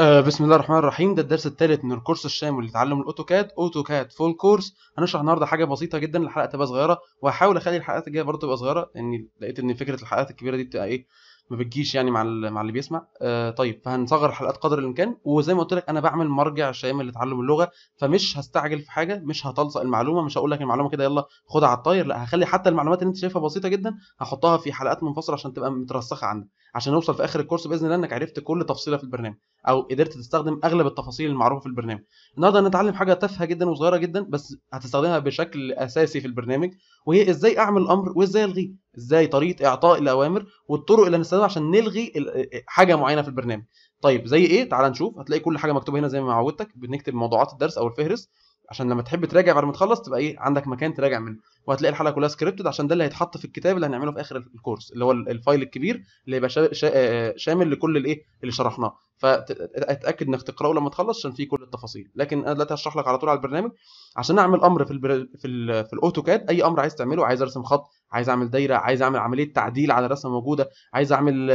آه، بسم الله الرحمن الرحيم ده الدرس الثالث من الكورس الشامل لتعلم الاوتوكاد اوتوكاد فول كورس هنشرح النهارده حاجه بسيطه جدا الحلقه تبقى صغيره وهحاول اخلي الحلقات الجايه برضه تبقى صغيره لان لقيت ان فكره الحلقات الكبيره دي بتبقى ايه ما بتجيش يعني مع مع اللي بيسمع آه طيب فهنصغر الحلقات قدر الامكان وزي ما قلت لك انا بعمل مرجع شامل لتعلم اللغه فمش هستعجل في حاجه مش هتلصق المعلومه مش هقول لك المعلومه كده يلا خدها على الطاير لا هخلي حتى المعلومات اللي انت شايفها بسيطه جدا هحطها في حلقات منفصله عشان تبقى مترسخه عندك عشان نوصل في اخر الكورس باذن الله انك عرفت كل تفصيله في البرنامج او قدرت تستخدم اغلب التفاصيل المعروفه في البرنامج النهارده هنتعلم حاجه تافهه جدا وصغيره جدا بس هتستخدمها بشكل اساسي في البرنامج وهي ازاي اعمل الامر وازاي الغيه ازاي طريقه اعطاء الاوامر والطرق اللي هنستخدمها عشان نلغي حاجه معينه في البرنامج طيب زي ايه تعال نشوف هتلاقي كل حاجه مكتوبه هنا زي ما عودتك بنكتب موضوعات الدرس او الفهرس عشان لما تحب تراجع بعد ما تخلص تبقى ايه عندك مكان تراجع منه وهتلاقي الحلقه كلها سكريبتد عشان ده اللي هيتحط في الكتاب اللي هنعمله في اخر الكورس اللي هو الفايل الكبير اللي هيبقى شا... شا... آه، آه، شامل لكل الايه اللي شرحناه فاتاكد انك تقراه لما تخلص عشان فيه كل التفاصيل لكن انا دلوقتي هشرح لك على طول على البرنامج عشان اعمل امر في البر... في, ال... في الاوتوكاد اي امر عايز تعمله عايز ارسم خط عايز اعمل دايره عايز اعمل عمليه تعديل على رسمه موجوده عايز اعمل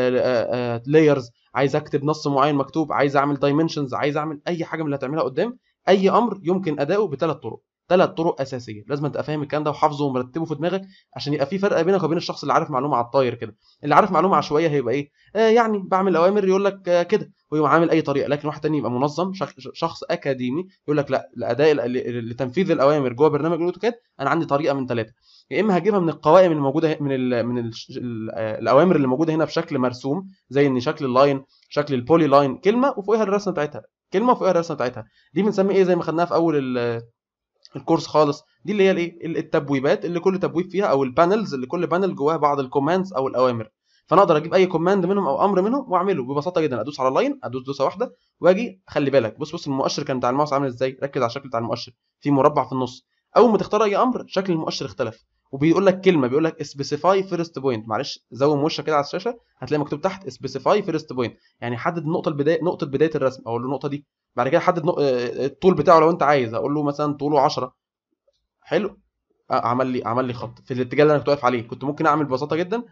لايرز آه، عايز اكتب نص معين مكتوب عايز اعمل دايمنشنز عايز اعمل اي حاجه من اللي هتعملها قدام اي امر يمكن اداؤه بثلاث طرق ثلاث طرق اساسيه لازم تبقى فاهم الكلام ده وحافظه ومرتبه في دماغك عشان يبقى في فرق بينك وبين الشخص اللي عارف معلومه على الطاير كده اللي عارف معلومه على شويه هيبقى ايه آه يعني بعمل اوامر يقول لك آه كده ويقوم عامل اي طريقه لكن واحد تاني يبقى منظم شخص اكاديمي يقول لك لا الاداء لتنفيذ الاوامر جوه برنامج الاوتوكاد انا عندي طريقه من ثلاثه يا اما هجيبها من القوائم الموجوده من الـ من الـ آه، الاوامر اللي موجوده هنا بشكل مرسوم زي ان شكل اللاين شكل البولي لاين كلمه وفوقها الرسمه بتاعتها كلمه في الرسمه بتاعتها دي بنسميه ايه زي ما خدناها في اول الكورس خالص دي اللي هي الايه التبويبات اللي كل تبويب فيها او البانلز اللي كل بانل جواها بعض الكوماندز او الاوامر فانا اقدر اجيب اي كوماند منهم او امر منهم واعمله ببساطه جدا ادوس على لاين ادوس دوسه واحده واجي خلي بالك بص بص المؤشر كان بتاع الماوس عامل ازاي ركز على الشكل بتاع المؤشر في مربع في النص اول ما تختار اي امر شكل المؤشر اختلف وبيقول لك كلمه بيقول لك سبيسيفاي فيرست بوينت معلش زوم وشك كده على الشاشه هتلاقي مكتوب تحت سبيسيفاي فيرست بوينت يعني حدد نقطه البدايه نقطه بدايه الرسم اقول له النقطه دي بعد كده حدد نق... آه، الطول بتاعه لو انت عايز اقول له مثلا طوله 10 حلو آه، عمل لي عمل لي خط في الاتجاه اللي انا كنت واقف عليه كنت ممكن اعمل ببساطه جدا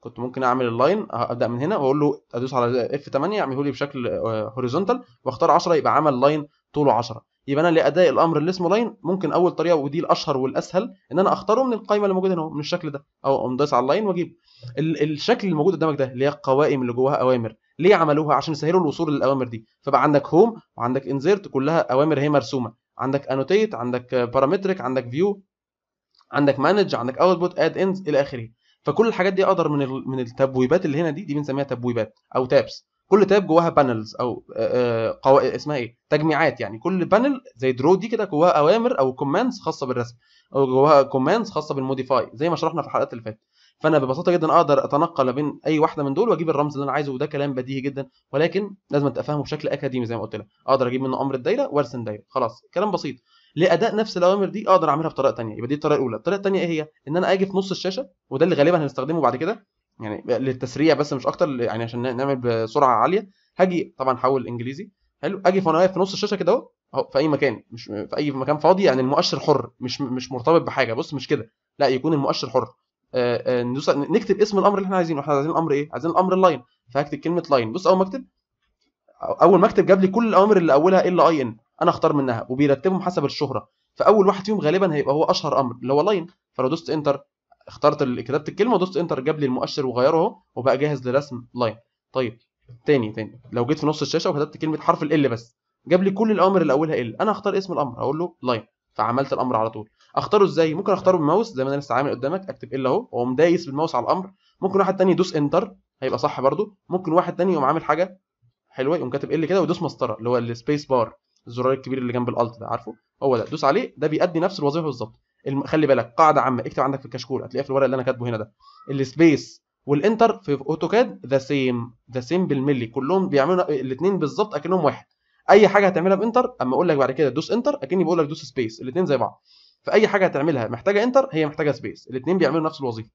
كنت ممكن اعمل اللاين ابدا من هنا واقول له ادوس على اف 8 يعمله لي بشكل هوريزونتال آه، واختار 10 يبقى عمل لاين طوله 10 يبقى انا لاداء الامر اللي اسمه لاين ممكن اول طريقه ودي الاشهر والاسهل ان انا اختاره من القائمه اللي موجوده هنا من الشكل ده او اقوم دايس على اللاين واجيبه الشكل اللي موجود قدامك ده اللي هي القوائم اللي جواها اوامر ليه عملوها عشان يسهلوا الوصول للاوامر دي فبقى عندك هوم وعندك انزيرت كلها اوامر هي مرسومه عندك انوتيت عندك بارامتريك عندك فيو عندك مانج عندك اوتبوت اد اند الى اخره فكل الحاجات دي اقدر من من التبويبات اللي هنا دي دي بنسميها تبويبات او تابس كل تاب جواها بانلز او آه، آه، قو... اسمها ايه تجميعات يعني كل بانل زي درو دي كده جواها اوامر او كوماندز خاصه بالرسم او جواها كوماندز خاصه بالموديفاي زي ما شرحنا في الحلقات اللي فاتت فانا ببساطه جدا اقدر اتنقل بين اي واحده من دول واجيب الرمز اللي انا عايزه وده كلام بديهي جدا ولكن لازم افهمه بشكل اكاديمي زي ما قلت لك اقدر اجيب منه امر الدايره وارسم دايره خلاص كلام بسيط لاداء نفس الاوامر دي اقدر اعملها بطريقه ثانيه يبقى دي الطريقه الاولى الطريقه الثانيه ايه هي ان انا اجي في نص الشاشه وده اللي غالبا هنستخدمه بعد كده يعني للتسريع بس مش اكتر يعني عشان نعمل بسرعه عاليه هاجي طبعا حول انجليزي حلو اجي فانا واقف في نص الشاشه كده اهو في اي مكان مش في اي مكان فاضي يعني المؤشر حر مش مش مرتبط بحاجه بص مش كده لا يكون المؤشر حر آه، آه، ندوس نكتب اسم الامر اللي احنا عايزينه احنا عايزين الامر ايه عايزين الامر اللاين فهكتب كلمه لاين بص اول ما اكتب اول ما اكتب جاب لي كل الاوامر اللي اولها ال اي ان انا اختار منها وبيرتبهم حسب الشهره فاول واحد فيهم غالبا هيبقى هو اشهر امر اللي هو لاين فلو دوست انتر اخترت كتبت الكلمه ودوست انتر جاب لي المؤشر وغيره اهو وبقى جاهز لرسم لاين طيب تاني تاني لو جيت في نص الشاشه وكتبت كلمه حرف ال بس جاب لي كل الاوامر اللي اولها ال انا هختار اسم الامر اقول له لاين فعملت الامر على طول اختاره ازاي ممكن اختاره بالماوس زي ما انا لسه عامل قدامك اكتب ال اهو واقوم دايس بالماوس على الامر ممكن واحد تاني يدوس انتر هيبقى صح برده ممكن واحد تاني يقوم عامل حاجه حلوه يقوم كاتب ال كده ويدوس مسطره اللي هو السبيس بار الزرار الكبير اللي جنب الالت ده عارفه هو ده دوس عليه ده بيأدي نفس الوظيفه بالظبط الم... خلي بالك قاعده عامه اكتب عندك في الكشكول هتلاقيها في الورق اللي انا كاتبه هنا ده السبيس والانتر في اوتوكاد ذا سيم ذا سيم بالملي كلهم بيعملوا الاثنين بالظبط اكنهم واحد اي حاجه هتعملها بانتر اما اقول لك بعد كده دوس انتر اكني بقول لك دوس سبيس الاثنين زي بعض فاي حاجه هتعملها محتاجه انتر هي محتاجه سبيس الاثنين بيعملوا نفس الوظيفه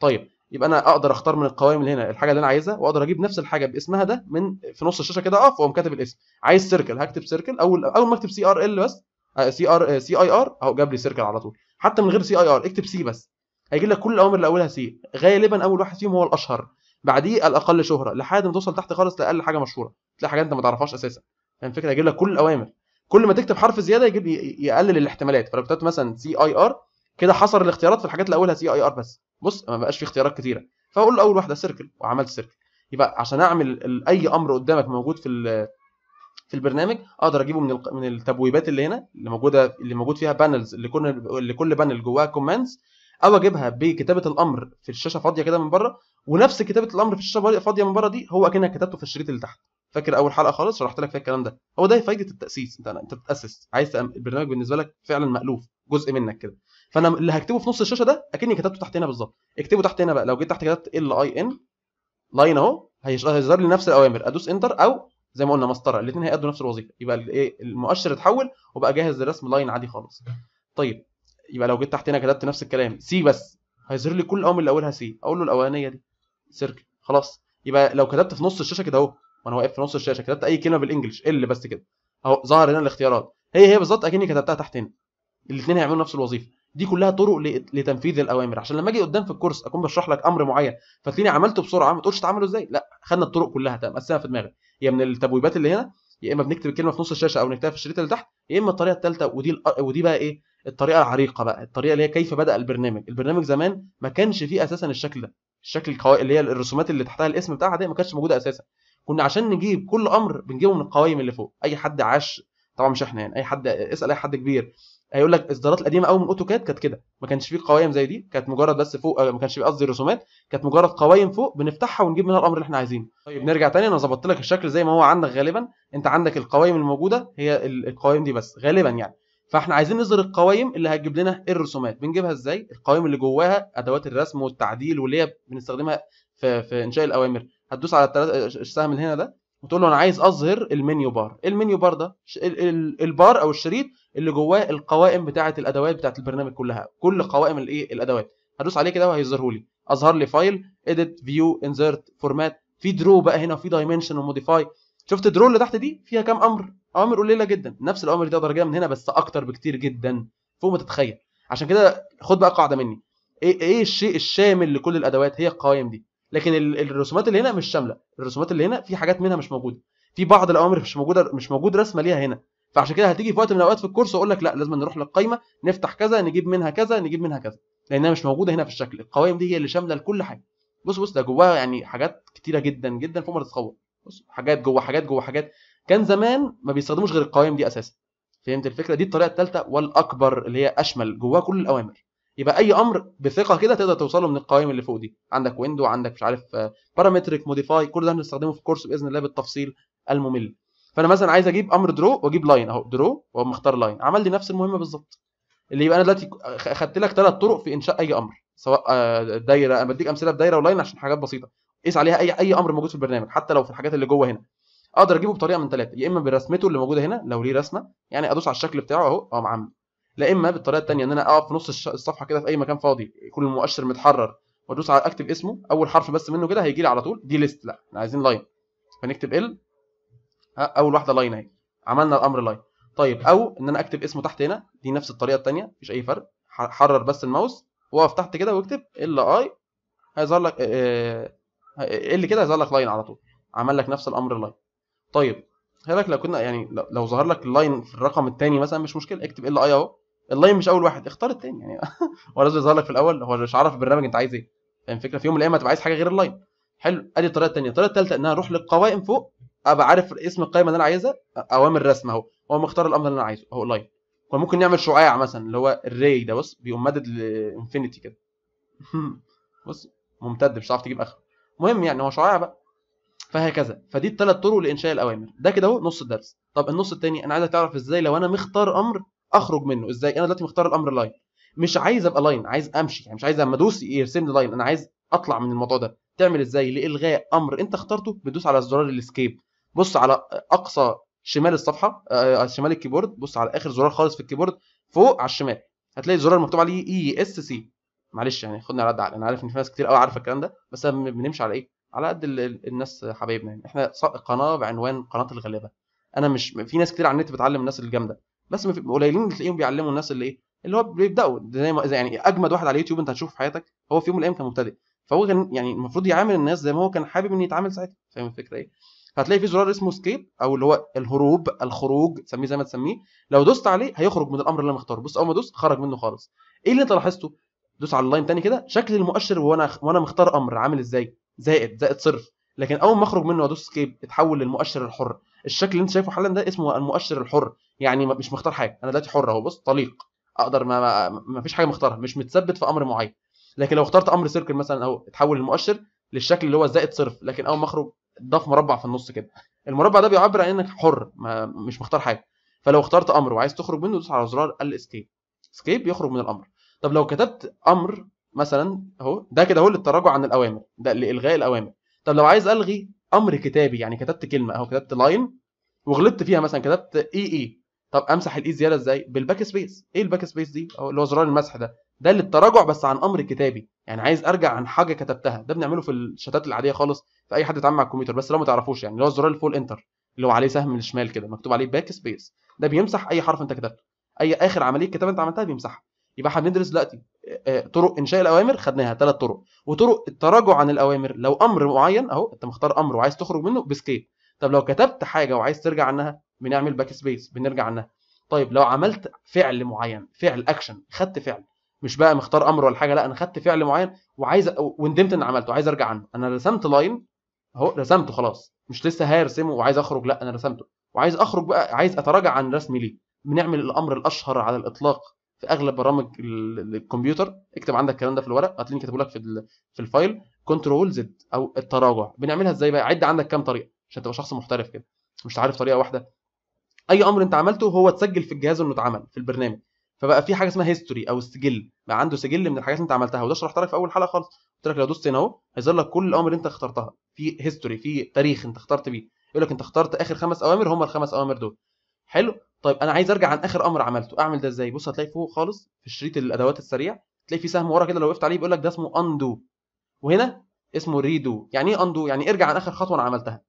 طيب يبقى انا اقدر اختار من القوائم اللي هنا الحاجه اللي انا عايزها واقدر اجيب نفس الحاجه باسمها ده من في نص الشاشه كده اقف واقوم كاتب الاسم عايز سيركل هكتب سيركل اول اول ما اكتب سي ار ال بس سي ار سي اي ار اهو جاب لي سيركل على طول حتى من غير سي اي ار اكتب سي بس هيجي لك كل الاوامر اللي اولها سي غالبا اول واحد فيهم هو الاشهر بعديه الاقل شهره لحد ما توصل تحت خالص لاقل حاجه مشهوره تلاقي حاجات انت ما تعرفهاش اساسا فاهم يعني الفكره هيجيب لك كل الاوامر كل ما تكتب حرف زياده يجيب يقلل الاحتمالات فلو كتبت مثلا سي اي ار كده حصر الاختيارات في الحاجات اللي اولها سي اي ار بس بص ما بقاش في اختيارات كتيره فاقول له اول واحده سيركل وعملت سيركل يبقى عشان اعمل اي امر قدامك موجود في في البرنامج اقدر اجيبه من من التبويبات اللي هنا اللي موجوده اللي موجود فيها بانلز اللي كل بانل جواها كوماندز او اجيبها بكتابه الامر في الشاشه فاضيه كده من بره ونفس كتابه الامر في الشاشه فاضيه من بره دي هو اكنك كتبته في الشريط اللي تحت فاكر اول حلقه خالص شرحت لك فيها الكلام ده هو ده فايده التاسيس انت انت بتاسس عايز البرنامج بالنسبه لك فعلا مالوف جزء منك كده فانا اللي هكتبه في نص الشاشه ده اكني كتبته تحت هنا بالظبط اكتبه تحت هنا بقى لو جيت تحت كتبت ال اي ان لاين اهو هيظهر لي نفس الاوامر ادوس انتر او زي ما قلنا مسطره الاثنين هيأدوا نفس الوظيفه يبقى الايه المؤشر اتحول وبقى جاهز لرسم لاين عادي خالص طيب يبقى لو جيت تحت هنا كتبت نفس الكلام سي بس هيظهر لي كل الاوامر اللي اولها سي اقول له الاولانيه دي سيركل خلاص يبقى لو كتبت في نص الشاشه كده اهو وانا واقف في نص الشاشه كتبت اي كلمه بالانجلش ال بس كده اهو ظهر هنا الاختيارات هي هي بالظبط اكني كتبتها تحت هنا الاثنين هيعملوا نفس الوظيفه دي كلها طرق لتنفيذ الاوامر عشان لما اجي قدام في الكورس اكون بشرح لك امر معين فتلاقيني عملته بسرعه ما تقولش تعمله ازاي لا خدنا الطرق كلها قسمها في دماغك يا من التبويبات اللي هنا يا اما بنكتب الكلمه في نص الشاشه او نكتبها في الشريط اللي تحت يا اما الطريقه الثالثه ودي ودي بقى ايه الطريقه العريقه بقى الطريقه اللي هي كيف بدا البرنامج البرنامج زمان ما كانش فيه اساسا الشكل ده الشكل القوائم اللي هي الرسومات اللي تحتها الاسم بتاعها دي ما كانتش موجوده اساسا كنا عشان نجيب كل امر بنجيبه من القوائم اللي فوق اي حد عاش طبعا مش احنا يعني اي حد اسال اي حد كبير هيقول لك الاصدارات القديمه قوي من اوتوكاد كانت كده ما كانش فيه قوايم زي دي كانت مجرد بس فوق آه، ما كانش فيه قصدي رسومات كانت مجرد قوايم فوق بنفتحها ونجيب منها الامر اللي احنا عايزينه طيب نرجع تاني انا ظبطت لك الشكل زي ما هو عندك غالبا انت عندك القوايم الموجوده هي القوايم دي بس غالبا يعني فاحنا عايزين نظهر القوايم اللي هتجيب لنا الرسومات بنجيبها ازاي القوايم اللي جواها ادوات الرسم والتعديل واللي هي بنستخدمها في, في انشاء الاوامر هتدوس على آه، السهم اللي هنا ده وتقول له انا عايز اظهر المنيو بار المنيو بار ده البار او الشريط اللي جواه القوائم بتاعه الادوات بتاعه البرنامج كلها كل قوائم الايه الادوات هدوس عليه كده وهيظهره لي اظهر لي فايل اديت فيو انزرت فورمات في درو بقى هنا في دايمنشن وموديفاي شفت درو اللي تحت دي فيها كام امر اوامر قليله جدا نفس الاوامر دي اقدر اجيبها من هنا بس اكتر بكتير جدا فوق ما تتخيل عشان كده خد بقى قاعده مني ايه ايه الشيء الشامل لكل الادوات هي القوائم دي لكن الرسومات اللي هنا مش شامله الرسومات اللي هنا في حاجات منها مش موجوده في بعض الاوامر مش موجوده مش موجود رسمه ليها هنا فعشان كده هتيجي في وقت من الاوقات في الكورس واقول لك لا لازم نروح للقايمه نفتح كذا نجيب منها كذا نجيب منها كذا لانها مش موجوده هنا في الشكل القوائم دي هي اللي شامله لكل حاجه بص بص ده جواها يعني حاجات كتيره جدا جدا فوق ما تتصور بص حاجات جوه حاجات جوه حاجات كان زمان ما بيستخدموش غير القوائم دي اساسا فهمت الفكره دي الطريقه الثالثه والاكبر اللي هي اشمل جواها كل الاوامر يبقى اي امر بثقه كده تقدر توصله من القوائم اللي فوق دي عندك ويندو عندك مش عارف بارامتريك آه، موديفاي كل ده هنستخدمه في الكورس باذن الله بالتفصيل الممل فانا مثلا عايز اجيب امر درو واجيب لاين اهو درو واقوم اختار لاين عمل لي نفس المهمه بالظبط اللي يبقى انا دلوقتي اخدت لك ثلاث طرق في انشاء اي امر سواء آه، دايره انا بديك امثله بدايره ولاين عشان حاجات بسيطه قيس عليها اي اي امر موجود في البرنامج حتى لو في الحاجات اللي جوه هنا اقدر اجيبه بطريقه من ثلاثه يا اما برسمته اللي موجوده هنا لو ليه رسمه يعني ادوس على الشكل بتاعه اهو اقوم لا اما بالطريقه الثانيه ان انا اقف في نص الصفحه كده في اي مكان فاضي يكون المؤشر متحرر وادوس على اكتب اسمه اول حرف بس منه كده هيجي لي على طول دي ليست لا احنا عايزين لاين فنكتب ال اول واحده لاين اهي عملنا الامر لاين طيب او ان انا اكتب اسمه تحت هنا دي نفس الطريقه الثانيه مفيش اي فرق حرر بس الماوس واقف تحت كده واكتب ال اي هيظهر لك ال كده هيظهر لك لاين على طول عمل لك نفس الامر لاين طيب خلي بالك لو كنا يعني لو ظهر لك اللاين في الرقم الثاني مثلا مش مشكله اكتب ال اي اهو اللاين مش اول واحد اختار الثاني يعني هو لازم يظهر لك في الاول هو مش عارف البرنامج انت عايز ايه فاهم الفكره في يوم من الايام هتبقى عايز حاجه غير اللاين حلو ادي الطريقه الثانيه الطريقه الثالثه ان انا اروح للقوائم فوق ابقى عارف اسم القائمه اللي انا عايزها اوامر رسم اهو هو مختار الامر اللي انا عايزه اهو لاين وممكن نعمل شعاع مثلا اللي هو الري ده بص بيقوم مدد لانفينيتي كده بص ممتد مش هتعرف تجيب اخره المهم يعني هو شعاع بقى فهكذا فدي الثلاث طرق لانشاء الاوامر ده كده اهو نص الدرس طب النص الثاني انا عايزك تعرف ازاي لو انا مختار امر اخرج منه ازاي انا دلوقتي مختار الامر لاين مش عايز ابقى لاين عايز امشي يعني مش عايز اما ادوس يرسم لي لاين انا عايز اطلع من الموضوع ده تعمل ازاي لالغاء امر انت اخترته بتدوس على زرار الاسكيب بص على اقصى شمال الصفحه آه, آه، شمال الكيبورد بص على اخر زرار خالص في الكيبورد فوق على الشمال هتلاقي الزرار مكتوب عليه اي اس سي معلش يعني خدنا على قد عقل انا عارف ان في ناس كتير قوي عارفه الكلام ده بس بنمشي على ايه على قد الناس حبايبنا يعني احنا قناه بعنوان قناه الغلابه انا مش في ناس كتير على النت بتعلم الناس الجامده بس قليلين تلاقيهم بيعلموا الناس اللي ايه اللي هو بيبداوا زي ما يعني اجمد واحد على اليوتيوب انت هتشوفه في حياتك هو في يوم من الايام كان مبتدئ فهو كان يعني المفروض يعامل الناس زي ما هو كان حابب ان يتعامل ساعتها فاهم الفكره ايه فهتلاقي في زرار اسمه سكيب او اللي هو الهروب الخروج سميه زي ما تسميه لو دوست عليه هيخرج من الامر اللي انا مختاره بص اول ما دوس خرج منه خالص ايه اللي انت لاحظته دوس على اللاين تاني كده شكل المؤشر وانا وانا مختار امر عامل ازاي زائد زائد صرف لكن اول ما اخرج منه وادوس سكيب اتحول للمؤشر الحر الشكل اللي انت شايفه حالا ده اسمه المؤشر الحر يعني مش مختار حاجه انا دلوقتي حر اهو بص طليق اقدر ما, ما, فيش حاجه مختارها مش متثبت في امر معين لكن لو اخترت امر سيركل مثلا اهو اتحول المؤشر للشكل اللي هو زائد صرف لكن اول ما اخرج ضاف مربع في النص كده المربع ده بيعبر عن انك حر ما مش مختار حاجه فلو اخترت امر وعايز تخرج منه دوس على زرار الاسكيب اسكيب يخرج من الامر طب لو كتبت امر مثلا اهو ده كده اهو للتراجع عن الاوامر ده لالغاء الاوامر طب لو عايز الغي امر كتابي يعني كتبت كلمه اهو كتبت لاين وغلطت فيها مثلا كتبت اي اي طب امسح الاي زياده ازاي بالباك سبيس ايه الباك سبيس دي او اللي هو زرار المسح ده ده للتراجع بس عن امر كتابي يعني عايز ارجع عن حاجه كتبتها ده بنعمله في الشتات العاديه خالص في اي حد بيتعامل مع الكمبيوتر بس لو ما تعرفوش يعني اللي هو زرار الفول انتر اللي هو عليه سهم الشمال كده مكتوب عليه باك سبيس ده بيمسح اي حرف انت كتبته اي اخر عمليه كتابه انت عملتها بيمسحها يبقى احنا بندرس دلوقتي آه، آه، طرق انشاء الاوامر خدناها ثلاث طرق وطرق التراجع عن الاوامر لو امر معين اهو انت مختار امر وعايز تخرج منه بسكيب طب لو كتبت حاجه وعايز ترجع عنها بنعمل باك سبيس بنرجع عنها طيب لو عملت فعل معين فعل اكشن خدت فعل مش بقى مختار امر ولا حاجه لا انا خدت فعل معين وعايز وندمت ان عملته عايز ارجع عنه انا رسمت لاين اهو رسمته خلاص مش لسه هرسمه وعايز اخرج لا انا رسمته وعايز اخرج بقى عايز اتراجع عن رسمي ليه بنعمل الامر الاشهر على الاطلاق في اغلب برامج الكمبيوتر اكتب عندك الكلام ده في الورق هتلاقيني كاتبه لك في في الفايل كنترول زد او التراجع بنعملها ازاي بقى عد عندك كام طريقه عشان تبقى شخص محترف كده مش عارف طريقه واحده اي امر انت عملته هو اتسجل في الجهاز انه اتعمل في البرنامج فبقى في حاجه اسمها هيستوري او السجل بقى عنده سجل من الحاجات اللي انت عملتها وده شرحت لك في اول حلقه خالص قلت لك لو دوست هنا اهو هيظهر لك كل الامر اللي انت اخترتها في هيستوري في تاريخ انت اخترت بيه يقول لك انت اخترت اخر خمس اوامر هم الخمس اوامر دول حلو طيب انا عايز ارجع عن اخر امر عملته اعمل ده ازاي بص هتلاقي فوق خالص في شريط الادوات السريع تلاقي في سهم ورا كده لو وقفت عليه بيقول لك ده اسمه اندو وهنا اسمه ريدو يعني ايه اندو يعني ارجع عن اخر خطوه انا عملتها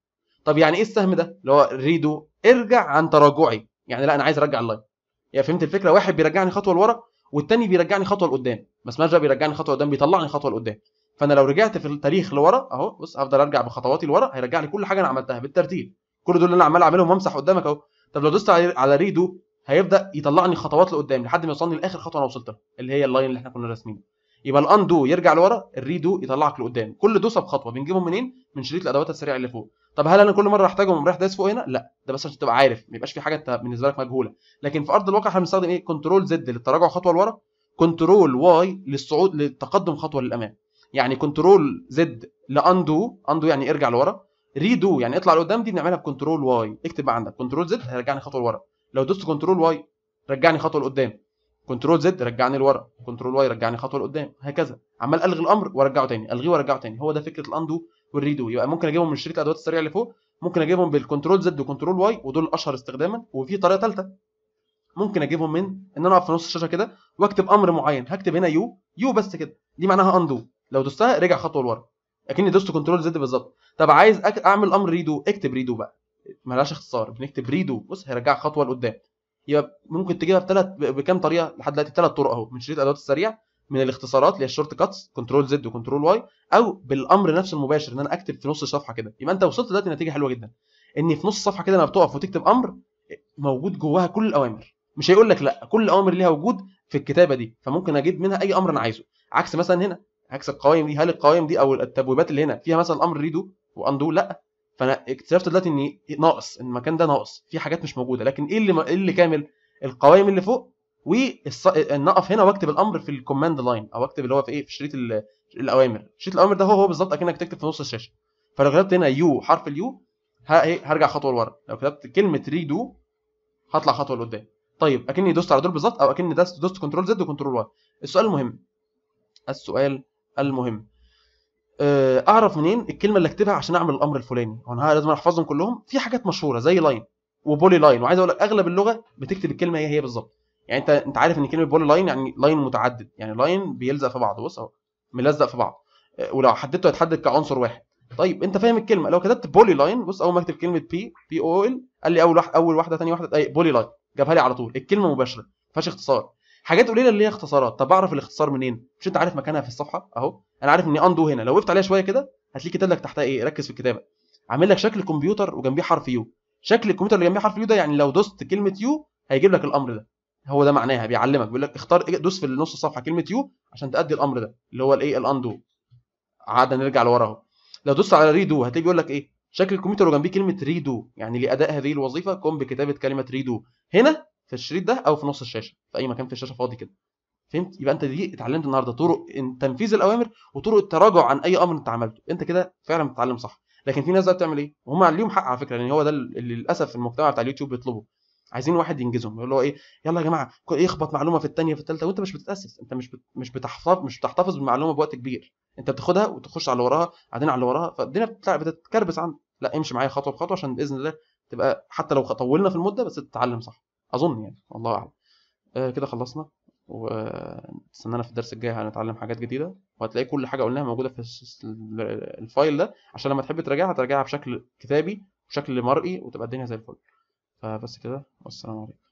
طب يعني ايه السهم ده اللي هو ريدو ارجع عن تراجعي يعني لا انا عايز ارجع اللاين يعني فهمت الفكره واحد بيرجعني خطوه لورا والتاني بيرجعني خطوه لقدام بس ده بيرجعني خطوه لقدام بيطلعني خطوه لقدام فانا لو رجعت في التاريخ لورا اهو بص هفضل ارجع بخطواتي لورا هيرجع لي كل حاجه انا عملتها بالترتيب كل دول اللي انا عمال اعملهم وامسح قدامك اهو طب لو دوست على ريدو هيبدا يطلعني خطوات لقدام لحد ما يوصلني لاخر خطوه انا وصلت لها اللي هي اللاين اللي احنا كنا راسمينه يبقى الاندو يرجع لورا الريدو يطلعك لقدام كل دوسه بخطوه بنجيبهم منين من شريط الادوات السريعه اللي فوق طب هل انا كل مره احتاجهم رايح دايس فوق هنا لا ده بس عشان تبقى عارف ما يبقاش في حاجه انت بالنسبه لك مجهوله لكن في ارض الواقع احنا بنستخدم ايه كنترول زد للتراجع خطوه لورا كنترول واي للصعود للتقدم خطوه للامام يعني كنترول زد لاندو اندو يعني ارجع لورا ريدو يعني اطلع لقدام دي بنعملها بكنترول واي اكتب بقى عندك كنترول زد هيرجعني خطوه لورا لو دوست كنترول واي رجعني خطوه لقدام كنترول زد رجعني لورا كنترول واي رجعني خطوه لقدام هكذا عمال الغي الامر وارجعه تاني الغيه وارجعه تاني هو ده فكره الاندو والريدو يبقى ممكن اجيبهم من شريط الادوات السريعه اللي فوق ممكن اجيبهم بالكنترول زد وكنترول واي ودول اشهر استخداما وفي طريقه ثالثه ممكن اجيبهم من ان انا اقف في نص الشاشه كده واكتب امر معين هكتب هنا يو يو بس كده دي معناها اندو لو دوستها رجع خطوه لورا اكني دوست كنترول زد بالظبط طب عايز اعمل امر ريدو اكتب ريدو بقى ملهاش اختصار بنكتب ريدو بص هيرجع خطوه لقدام يبقى ممكن تجيبها بثلاث بكام طريقه لحد دلوقتي ثلاث طرق اهو من شريط ادوات السريع من الاختصارات اللي هي الشورت كاتس كنترول زد وكنترول واي او بالامر نفسه المباشر ان انا اكتب في نص الصفحه كده يبقى انت وصلت دلوقتي لنتيجه حلوه جدا ان في نص الصفحه كده لما بتقف وتكتب امر موجود جواها كل الاوامر مش هيقول لك لا كل الاوامر ليها وجود في الكتابه دي فممكن اجيب منها اي امر انا عايزه عكس مثلا هنا عكس القوائم دي هل القوائم دي او التبويبات اللي هنا فيها مثلا امر ريدو واندو لا فانا اكتشفت دلوقتي ان ناقص المكان ده ناقص في حاجات مش موجوده لكن ايه اللي ايه اللي كامل القوائم اللي فوق والنقف ان اقف هنا واكتب الامر في الكوماند لاين او اكتب اللي هو في ايه في شريط ال... الاوامر شريط الاوامر ده هو هو بالظبط اكنك تكتب في نص الشاشه فلو كتبت هنا يو حرف اليو إيه، هرجع خطوه لورا لو كتبت كلمه ريدو هطلع خطوه لقدام طيب اكني دوست على دول بالظبط او اكني دوست كنترول زد وكنترول واي السؤال المهم السؤال المهم آه، اعرف منين الكلمه اللي اكتبها عشان اعمل الامر الفلاني وانا لازم احفظهم كلهم في حاجات مشهوره زي لاين وبولي لاين وعايز اقول لك اغلب اللغه بتكتب الكلمه هي هي بالظبط يعني انت انت عارف ان كلمه بولي لاين يعني لاين متعدد يعني لاين بيلزق في بعضه بص اهو ملزق في بعض آه، ولو حددته هيتحدد كعنصر واحد طيب انت فاهم الكلمه لو كتبت بولي لاين بص اول ما اكتب كلمه بي بي او ال قال لي اول واحد اول واحده ثاني واحده بولي لاين جابها لي على طول الكلمه مباشره ما فيهاش اختصار حاجات قليله اللي هي اختصارات طب اعرف الاختصار منين مش انت عارف مكانها في الصفحه اهو انا عارف اني اندو هنا لو وقفت عليها شويه كده هتلاقي كتاب لك تحتها ايه ركز في الكتابه عامل لك شكل كمبيوتر وجنبيه حرف يو شكل الكمبيوتر اللي جنبيه حرف يو ده يعني لو دوست كلمه يو هيجيب لك الامر ده هو ده معناها بيعلمك بيقول لك اختار إيه، دوس في نص الصفحه كلمه يو عشان تأدي الامر ده اللي هو الايه الاندو عاد نرجع لورا اهو لو دوست على ريدو هتلاقي بيقول لك ايه شكل الكمبيوتر وجنبيه كلمه ريدو يعني لاداء هذه الوظيفه قم بكتابه كلمه ريدو هنا في الشريط ده او في نص الشاشه في اي مكان في الشاشه فاضي كده فهمت يبقى انت دي اتعلمت النهارده طرق تنفيذ الاوامر وطرق التراجع عن اي امر انت عملته انت كده فعلا بتتعلم صح لكن في ناس بقى بتعمل ايه وهم ليهم حق على فكره لان هو ده اللي للاسف المجتمع بتاع اليوتيوب بيطلبه عايزين واحد ينجزهم يقول له ايه يلا يا جماعه يخبط إيه معلومه في الثانيه في الثالثه وانت مش بتتاسس انت مش بت... مش بتحفظ مش بتحتفظ بالمعلومه بوقت كبير انت بتاخدها وتخش على اللي وراها بعدين على اللي وراها فالدنيا بتتكربس عندك لا امشي معايا خطوه بخطوه عشان باذن الله تبقى حتى لو طولنا في المده بس تتعلم صح اظن يعني والله اعلم آه كده خلصنا واستنانا في الدرس الجاي هنتعلم حاجات جديده وهتلاقي كل حاجه قلناها موجوده في الفايل ده عشان لما تحب تراجعها تراجعها بشكل كتابي وشكل مرئي وتبقى الدنيا زي الفل فبس كده والسلام عليكم